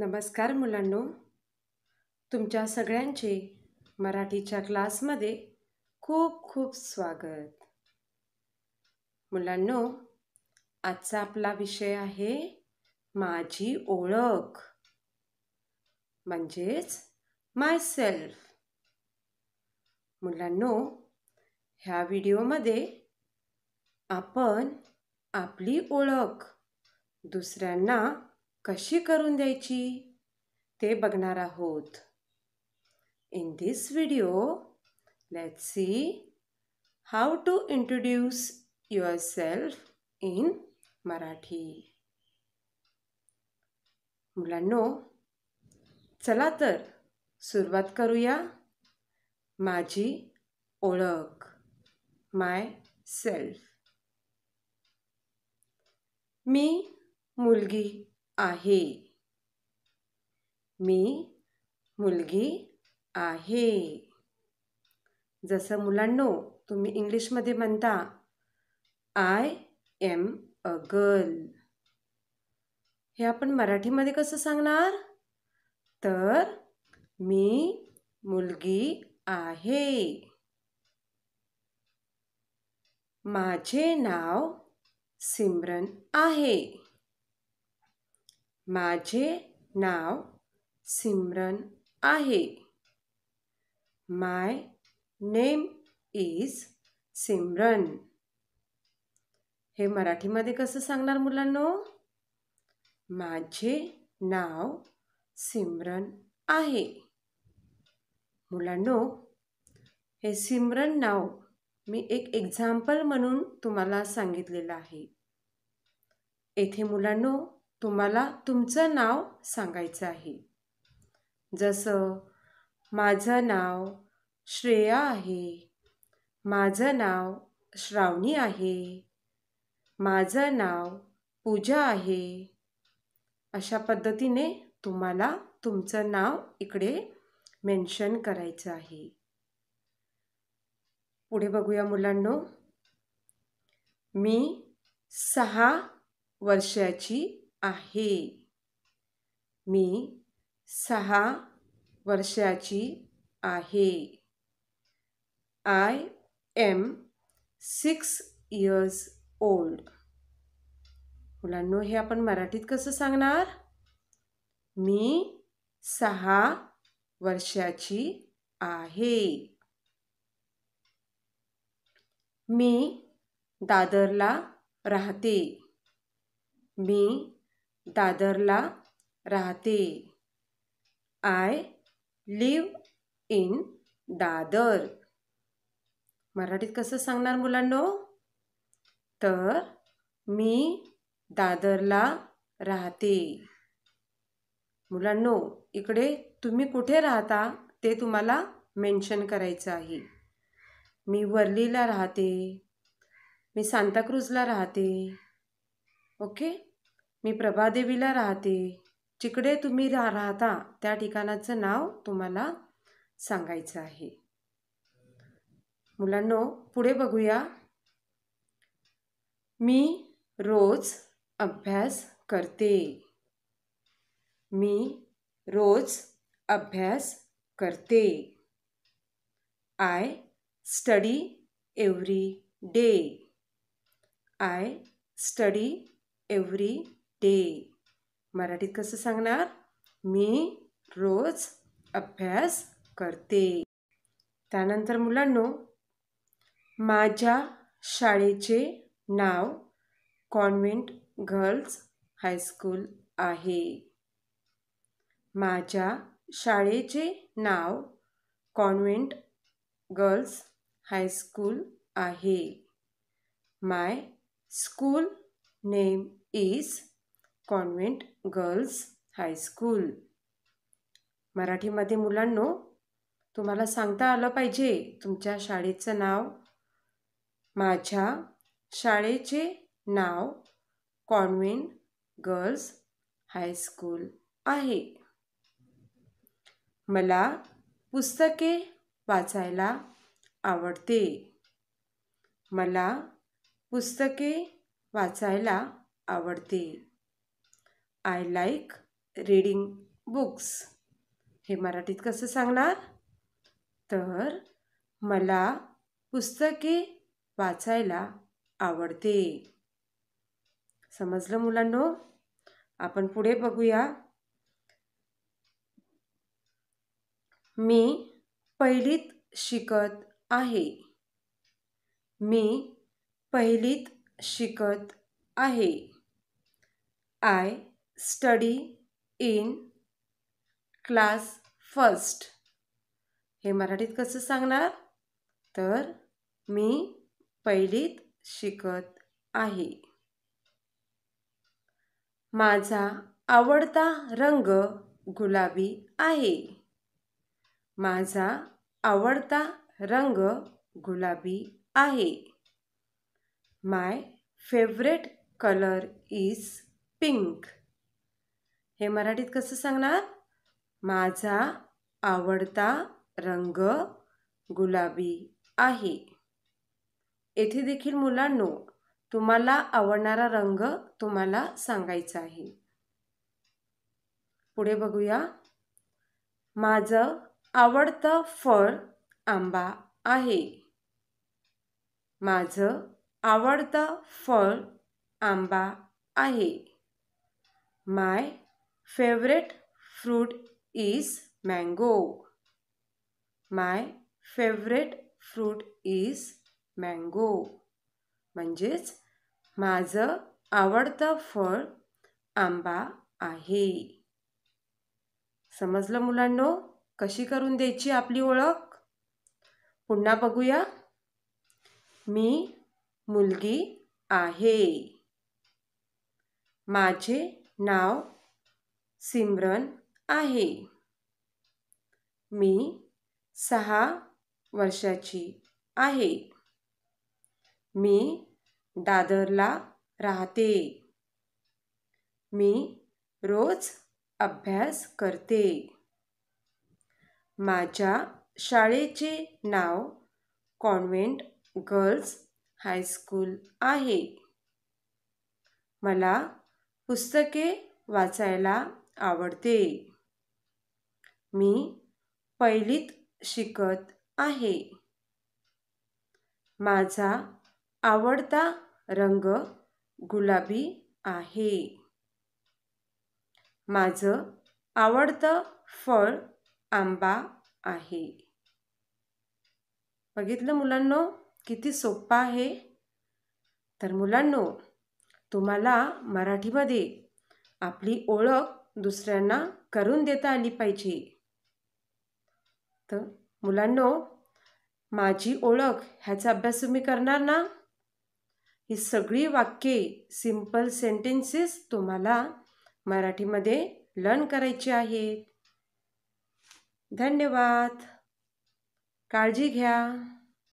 नमस्कार मुलांनो तुमच्या सगळ्यांचे मराठीच्या क्लासमध्ये खूप खूप स्वागत मुलांनो आजचा आपला विषय आहे माझी ओळख म्हणजेच माय सेल्फ मुलांनो ह्या व्हिडिओमध्ये आपण आपली ओळख दुसऱ्यांना कशी करून द्यायची ते बघणार आहोत in this video let see how to introduce yourself in Marathi मुलांनो चला तर सुरुवात करूया माझी ओळख माय सेल्फ मी मुलगी आहे मी मुलगी आहे जसं मुलांनो तुम्ही इंग्लिशमध्ये म्हणता आय एम अ गर्ल हे आपण मराठीमध्ये कसं सांगणार तर मी मुलगी आहे माझे नाव सिमरन आहे माझे नाव सिमरन आहे माय नेम इज सिमरन हे मराठीमध्ये कसं सांगणार मुलांनो माझे नाव सिमरन आहे मुलांनो हे सिमरन नाव मी एक एक्झाम्पल म्हणून तुम्हाला सांगितलेलं आहे येथे मुलांनो तुम्हाला तुमचं नाव सांगायचं आहे जसं माझं नाव श्रेया आहे माझं नाव श्रावणी आहे माझं नाव पूजा आहे अशा पद्धतीने तुम्हाला तुमचं नाव इकडे मेन्शन करायचं आहे पुढे बघूया मुलांनो मी सहा वर्षाची आहे मी सहा वर्षाची आहे I am six years old मुलांनो हे आपण मराठीत कसं सांगणार मी सहा वर्षाची आहे मी दादरला राहते मी दादरला राहते आय लिव इन दादर मराठीत कसं सांगणार मुलांनो तर मी दादरला राहते मुलांनो इकडे तुम्ही कुठे राहता ते तुम्हाला मेन्शन करायचं आहे मी वर्लीला राहते मी सांताक्रूजला राहते ओके मी प्रभादेवीला राहते जिकडे तुम्ही रा राहता त्या ठिकाणाचं नाव तुम्हाला सांगायचं आहे मुलांनो पुढे बघूया मी रोज अभ्यास करते मी रोज अभ्यास करते I study every day I study every day मराठीत कसं सांगणार मी रोज अभ्यास करते त्यानंतर मुलांनो माझ्या शाळेचे नाव कॉन्व्हेंट गर्ल्स हायस्कूल आहे माझ्या शाळेचे नाव कॉन्व्हेंट गर्ल्स हायस्कूल आहे my school name is convent girls high school मराठीमध्ये मुलांनो तुम्हाला सांगता आलं पाहिजे तुमच्या शाळेचं नाव माझ्या शाळेचे नाव कॉन्व्हेंट गर्ल्स हायस्कूल आहे मला पुस्तके वाचायला आवडते मला पुस्तके वाचायला आवडते आय लाईक रीडिंग बुक्स हे मराठीत कसं सांगणार तर मला पुस्तके वाचायला आवडते समजलं मुलांनो आपण पुढे बघूया मी पहिलीत शिकत आहे मी पहिलीत शिकत आहे I study in class first हे मराठीत कसं सांगणार तर मी पहिलीत शिकत आहे माझा आवडता रंग गुलाबी आहे माझा आवडता रंग गुलाबी आहे my favourite colour is pink हे मराठीत कसं सांगणार माझा आवडता रंग गुलाबी आहे येथे देखील मुलांनो तुम्हाला आवडणारा रंग तुम्हाला सांगायचा आहे पुढे बघूया माझं आवडतं फळ आंबा आहे माझं आवडतं फळ आंबा आहे my favourite fruit is mango my favourite fruit is mango म्हणजेच माझं आवडतं फळ आंबा आहे समजलं मुलांनो कशी करून द्यायची आपली ओळख पुन्हा बघूया मी मुलगी आहे माझे नाव सिमरन आहे मी सहा वर्षाची आहे मी दादरला राहते मी रोज अभ्यास करते माझ्या शाळेचे नाव कॉन्व्हेंट गर्ल्स हायस्कूल आहे मला पुस्तके वाचायला आवडते मी पहिलीत शिकत आहे माझा आवडता रंग गुलाबी आहे माझं आवडतं फळ आंबा आहे बघितलं मुलांनो किती सोप्पं आहे तर मुलांनो तुम्हाला मराठीमध्ये आपली ओळख दुसऱ्यांना करून देता आली पाहिजे तर मुलांनो माझी ओळख ह्याचा अभ्यास तुम्ही करणार ना ही सगळी वाक्ये सिंपल सेंटेन्सेस तुम्हाला मराठीमध्ये लर्न करायची आहेत धन्यवाद काळजी घ्या